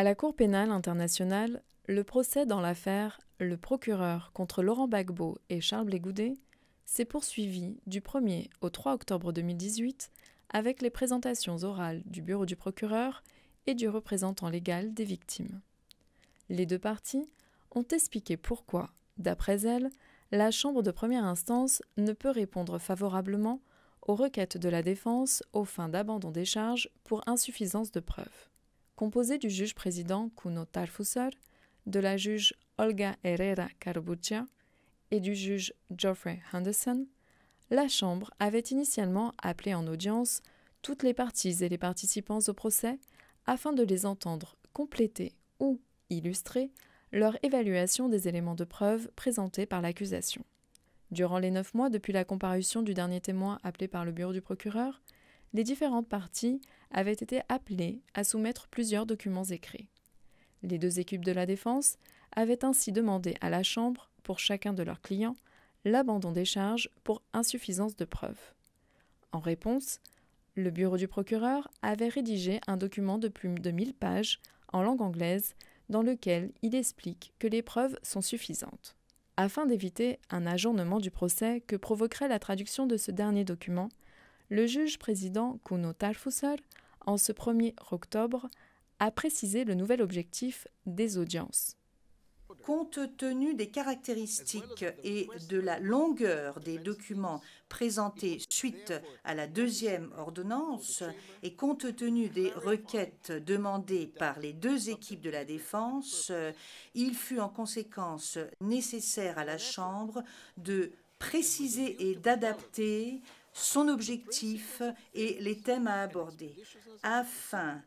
À la Cour pénale internationale, le procès dans l'affaire Le procureur contre Laurent Bagbo et Charles Goudé s'est poursuivi du 1er au 3 octobre 2018 avec les présentations orales du bureau du procureur et du représentant légal des victimes. Les deux parties ont expliqué pourquoi, d'après elles, la Chambre de première instance ne peut répondre favorablement aux requêtes de la défense aux fins d'abandon des charges pour insuffisance de preuves composé du juge-président Kuno Tarfusser, de la juge Olga Herrera Carbuccia et du juge Geoffrey Henderson, la Chambre avait initialement appelé en audience toutes les parties et les participants au procès afin de les entendre compléter ou illustrer leur évaluation des éléments de preuve présentés par l'accusation. Durant les neuf mois depuis la comparution du dernier témoin appelé par le bureau du procureur, les différentes parties avaient été appelés à soumettre plusieurs documents écrits. Les deux équipes de la défense avaient ainsi demandé à la Chambre, pour chacun de leurs clients, l'abandon des charges pour insuffisance de preuves. En réponse, le bureau du procureur avait rédigé un document de plus de 1000 pages en langue anglaise dans lequel il explique que les preuves sont suffisantes. Afin d'éviter un ajournement du procès que provoquerait la traduction de ce dernier document, le juge-président Kuno Tarfusar, en ce 1er octobre, a précisé le nouvel objectif des audiences. Compte tenu des caractéristiques et de la longueur des documents présentés suite à la deuxième ordonnance et compte tenu des requêtes demandées par les deux équipes de la défense, il fut en conséquence nécessaire à la Chambre de préciser et d'adapter son objectif et les thèmes à aborder, afin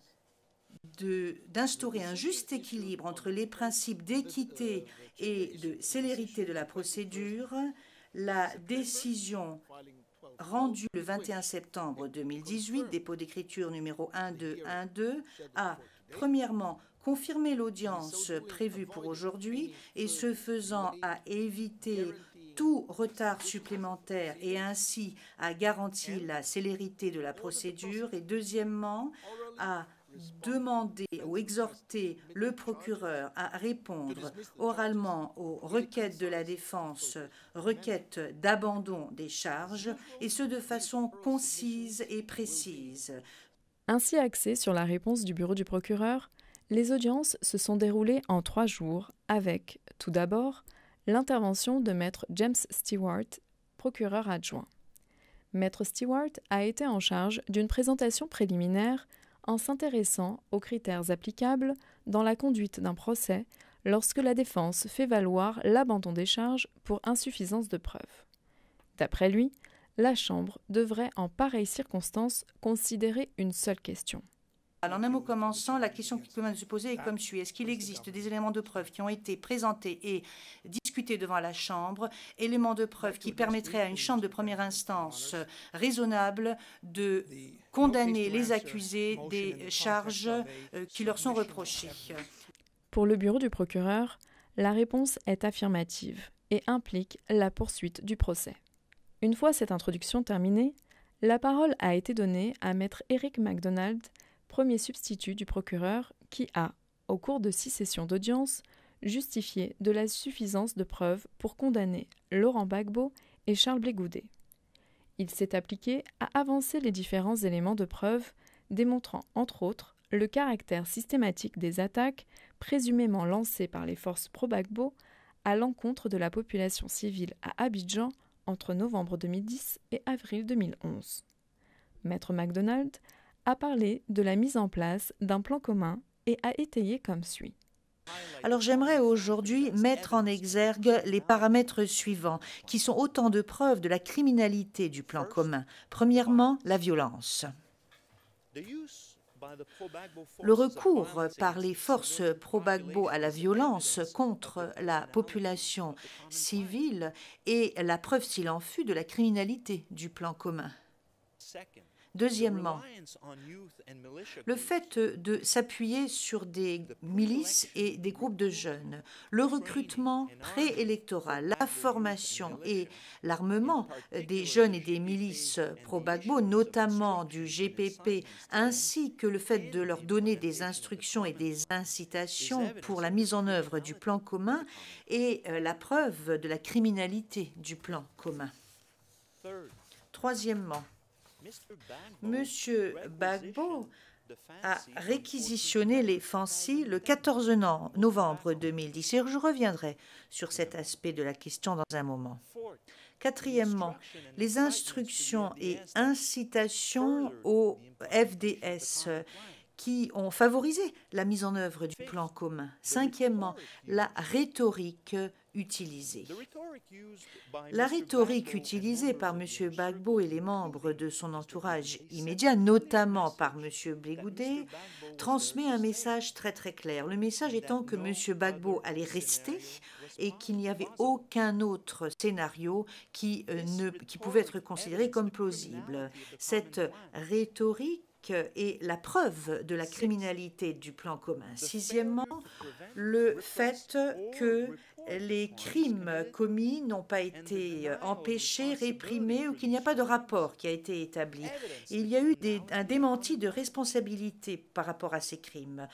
d'instaurer un juste équilibre entre les principes d'équité et de célérité de la procédure, la décision rendue le 21 septembre 2018, dépôt d'écriture numéro 1212, a premièrement confirmé l'audience prévue pour aujourd'hui et se faisant a évité tout retard supplémentaire et ainsi à garantir la célérité de la procédure et deuxièmement à demander ou exhorter le procureur à répondre oralement aux requêtes de la défense, requêtes d'abandon des charges, et ce de façon concise et précise. Ainsi axé sur la réponse du bureau du procureur, les audiences se sont déroulées en trois jours avec, tout d'abord, l'intervention de maître James Stewart, procureur adjoint. Maître Stewart a été en charge d'une présentation préliminaire en s'intéressant aux critères applicables dans la conduite d'un procès lorsque la défense fait valoir l'abandon des charges pour insuffisance de preuves. D'après lui, la Chambre devrait en pareille circonstance considérer une seule question. en un mot commençant, la question qui peut se poser est comme suit. Est-ce qu'il existe des éléments de preuve qui ont été présentés et devant la Chambre, éléments de preuve qui permettraient à une Chambre de première instance raisonnable de condamner les accusés des charges euh, qui leur sont reprochées. Pour le bureau du procureur, la réponse est affirmative et implique la poursuite du procès. Une fois cette introduction terminée, la parole a été donnée à maître Eric MacDonald, premier substitut du procureur, qui a, au cours de six sessions d'audience, justifié de la suffisance de preuves pour condamner Laurent Bagbo et Charles Blégoudet. Il s'est appliqué à avancer les différents éléments de preuve, démontrant entre autres le caractère systématique des attaques présumément lancées par les forces pro bagbo à l'encontre de la population civile à Abidjan entre novembre 2010 et avril 2011. Maître MacDonald a parlé de la mise en place d'un plan commun et a étayé comme suit. Alors j'aimerais aujourd'hui mettre en exergue les paramètres suivants, qui sont autant de preuves de la criminalité du plan commun. Premièrement, la violence. Le recours par les forces pro-Bagbo à la violence contre la population civile est la preuve, s'il en fut, de la criminalité du plan commun. Deuxièmement, le fait de s'appuyer sur des milices et des groupes de jeunes, le recrutement préélectoral, la formation et l'armement des jeunes et des milices pro-Bagbo, notamment du GPP, ainsi que le fait de leur donner des instructions et des incitations pour la mise en œuvre du plan commun est euh, la preuve de la criminalité du plan commun. Troisièmement, Monsieur Bagbo a réquisitionné les Fancy le 14 novembre 2010 et je reviendrai sur cet aspect de la question dans un moment. Quatrièmement, les instructions et incitations au FDS qui ont favorisé la mise en œuvre du plan commun. Cinquièmement, la rhétorique utilisée. La rhétorique utilisée par M. Bagbo et les membres de son entourage immédiat, notamment par M. Blégoudé, transmet un message très très clair. Le message étant que M. Gbagbo allait rester et qu'il n'y avait aucun autre scénario qui, euh, ne, qui pouvait être considéré comme plausible. Cette rhétorique est la preuve de la criminalité du plan commun. Sixièmement, le fait que les crimes commis n'ont pas été euh, empêchés, réprimés ou qu'il n'y a pas de rapport qui a été établi. Il y a eu un démenti de responsabilité par rapport à ces crimes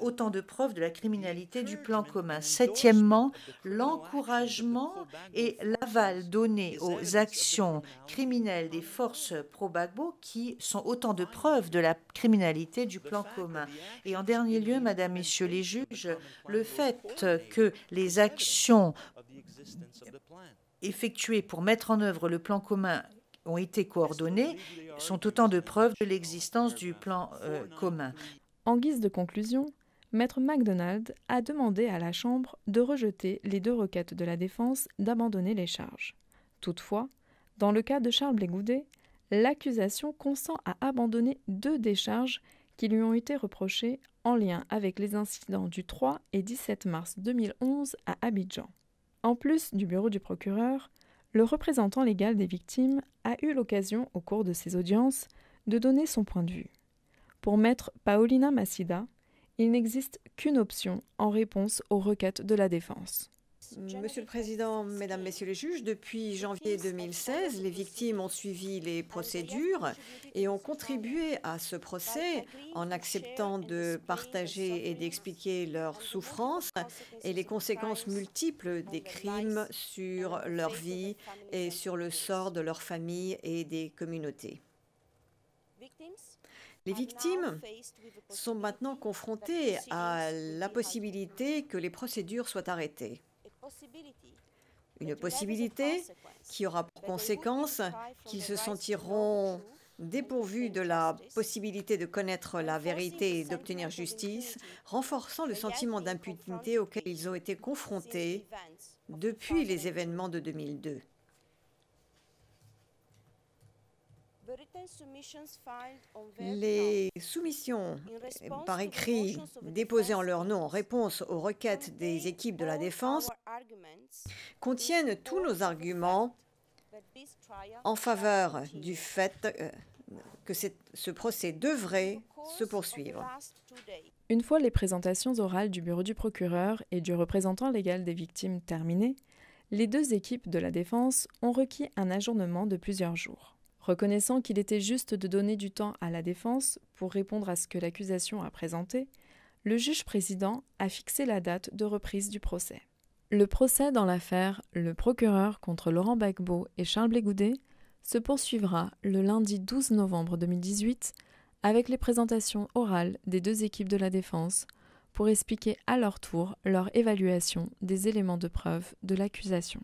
autant de hein? hein? preuves de la criminalité du plan commun. Septièmement, l'encouragement et l'aval donné aux actions criminelles des forces pro-Bagbo qui sont autant de preuves de la criminalité du plan commun. Et en dernier lieu, Madame, Messieurs les juges, le fait que les actions effectuées pour mettre en œuvre le plan commun ont été coordonnées sont autant de preuves de l'existence du plan euh, commun. En guise de conclusion, Maître MacDonald a demandé à la Chambre de rejeter les deux requêtes de la défense d'abandonner les charges. Toutefois, dans le cas de Charles Blégoudet, l'accusation consent à abandonner deux des charges qui lui ont été reprochées en lien avec les incidents du 3 et 17 mars 2011 à Abidjan. En plus du bureau du procureur, le représentant légal des victimes a eu l'occasion, au cours de ses audiences, de donner son point de vue. Pour maître Paolina Massida, il n'existe qu'une option en réponse aux requêtes de la défense. Monsieur le Président, Mesdames, Messieurs les juges, depuis janvier 2016, les victimes ont suivi les procédures et ont contribué à ce procès en acceptant de partager et d'expliquer leurs souffrances et les conséquences multiples des crimes sur leur vie et sur le sort de leur famille et des communautés. Les victimes sont maintenant confrontées à la possibilité que les procédures soient arrêtées. Une possibilité qui aura pour conséquence qu'ils se sentiront dépourvus de la possibilité de connaître la vérité et d'obtenir justice, renforçant le sentiment d'impunité auquel ils ont été confrontés depuis les événements de 2002. Les soumissions eh, par écrit déposées en leur nom en réponse aux requêtes des équipes de la défense contiennent tous nos arguments en faveur du fait euh, que ce procès devrait se poursuivre. Une fois les présentations orales du bureau du procureur et du représentant légal des victimes terminées, les deux équipes de la défense ont requis un ajournement de plusieurs jours. Reconnaissant qu'il était juste de donner du temps à la défense pour répondre à ce que l'accusation a présenté, le juge président a fixé la date de reprise du procès. Le procès dans l'affaire Le procureur contre Laurent Gbagbo et Charles Blégoudet se poursuivra le lundi 12 novembre 2018 avec les présentations orales des deux équipes de la défense pour expliquer à leur tour leur évaluation des éléments de preuve de l'accusation.